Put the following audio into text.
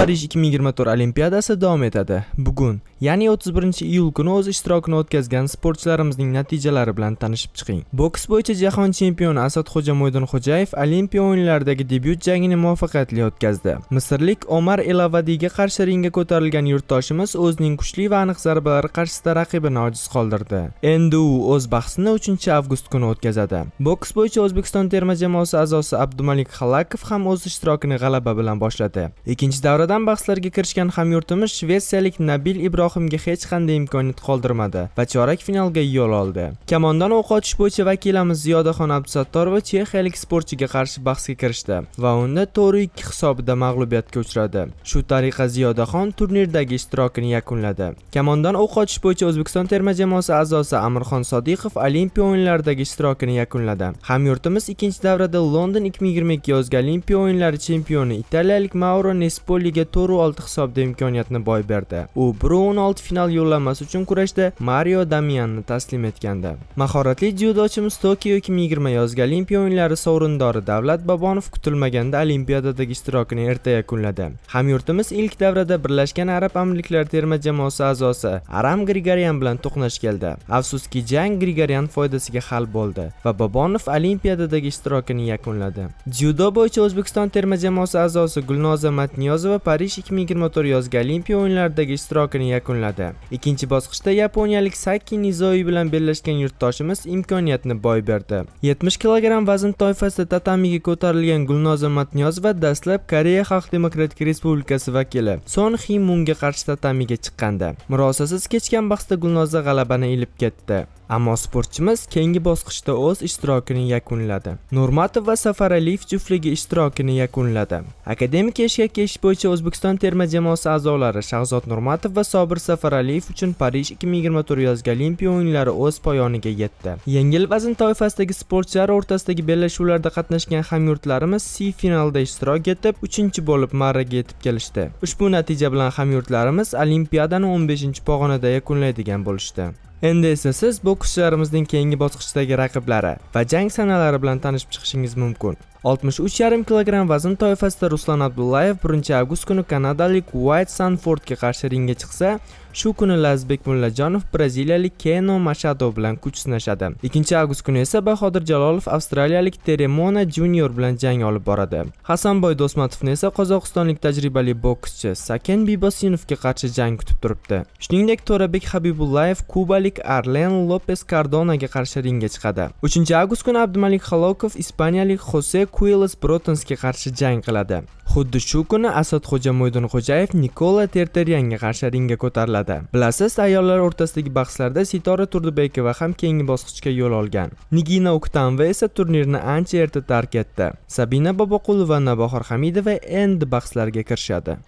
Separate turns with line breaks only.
parij 2024 olimpiadasi davom etadi bugun ya'ni 31 iyul kuni o'z ishtirokini o'tkazgan sportchilarimizning natijalari bilan tanishib chiqing boks bo'yicha jahon chempioni Asad asadxo'ja mo'ydinxo'jayev olimpiya o'yinlaridagi debyut jangini muvaffaqiyatli o'tkazdi misrlik omar elavadiyga qarshi ringga ko'tarilgan yurtdoshimiz o'zining kuchli va aniq zarbalari qarshisida raqibini ojiz qoldirdi endi u o'z bahsini 3 avgust kuni o'tkazadi boks bo'yicha o'zbekiston terma jamoasi a'zosi abdumalik Xalakov ham o'z ishtirokini g'alaba bilan boshladi ikkinchi davrada qadam bahslariga kirishgan hamyurtimiz shvetsiyalik nabil ibrohimga hech qanday imkoniyat qoldirmadi va chorak finalga yo'l oldi kamondan o'q otish bo'yicha vakilamiz ziyodaxon abdusattorova chexiyalik sportchiga qarshi bahsga kirishdi va unda to'rt ikki hisobida mag'lubiyatga uchradi shu tariqa ziyodaxon turnirdagi ishtirokini yakunladi kamondan o'q otish bo'yicha o'zbekiston terma jamoasi a'zosi amirxon sodiqov olimpiya o'yinlaridagi ishtirokini yakunladi hamyurtimiz ikkinchi davrada london ikki ming yigirma ikki yozgi olimpiya o'yinlari chempioni italiyalik mauro nespoliga jamoaga 4-6 hisobda imkoniyatni boy berdi. U 1-16 final yo'llanmasi uchun kurashda Mario Damianni taslim etgandi. Mahoratli dzyudochimiz Tokio 2020 yozgi Olimpiya o'yinlari sovrindori Davlat Babonov kutilmaganda Olimpiadadagi ishtirokini erta yakunladi. Hamyurtimiz ilk davrada Birlashgan Arab Amirliklari terma jamoasi a'zosi Aram Grigoryan bilan to'qnash keldi. Afsuski, jang Grigoryan foydasiga hal bo'ldi va Babonov Olimpiadadagi ishtirokini yakunladi. Dzyudo bo'yicha O'zbekiston terma jamoasi a'zosi Gulnoza Matniyozova Parij 2024 yozgi Olimpiya o'yinlaridagi ishtirokini yakunladi. Ikkinchi bosqichda yaponiyalik Saki Nizoi bilan bellashgan yurtdoshimiz imkoniyatni boy berdi. 70 kg vazn toifasida tatamiga ko'tarilgan Matniyoz Matniyozova dastlab Koreya Xalq Demokratik Respublikasi vakili Son Hi Munga qarshi tatamiga chiqqandi. Murosasiz kechgan bahsda Gulnoza g'alabani ilib ketdi. ammo sportchimiz keyingi bosqichda o'z ishtirokini yakunladi nurmatov va safaraliyev juftligi ishtirokini yakunladi akademik eshkak kesh bo'yicha o'zbekiston terma jamoasi a'zolari shahzod nurmatov va sobir safaraliyev uchun parij 2024 yozgi olimpiya o'yinlari o'z poyoniga yetdi yengil vazn toifasidagi sportchilar o'rtasidagi bellashuvlarda qatnashgan hamyurtlarimiz c finalda ishtirok etib 3 chi bo'lib marraga yetib kelishdi ushbu natija bilan hamyurtlarimiz olimpiadani 15 pog'onada yakunlaydigan bo'lishdi endi esa siz bokschilarimizning keyingi bosqichdagi raqiblari va jang sanalari bilan tanishib chiqishingiz mumkin 63,5 kg vazn toifasida Ruslan Abdullayev 1 avgust kuni kanadalik White Sanfordga qarshi ringga chiqsa, shu kuni Lazbek Mullajonov braziliyalik Keno Machado bilan kuch sinashadi. 2 avgust kuni esa Bahodir Jalolov avstraliyalik Teremona Junior bilan jang olib boradi. Hasanboy Do'smatovni esa qozog'istonlik tajribali bokschi Saken Bibosinovga qarshi jang kutib turibdi. Shuningdek, To'rabek Habibullayev kubalik Arlen Lopez Cardonaga qarshi ringga chiqadi. 3 avgust kuni Abdumalik Xalokov ispaniyalik Jose Quills Brotonsga qarshi jang qiladi. Xuddi shu kuni Asadxo'ja Mo'ydinxo'jayev Nikola Terteryanga qarshi ringga ko'tariladi. Bilasiz, ayollar o'rtasidagi bahslarda Sitora Turdibekova ham keyingi bosqichga yo'l olgan. Nigina Oktanova esa turnirni ancha erta tark etdi. Sabina Boboqulova va Nabohor Hamidova endi bahslarga kirishadi.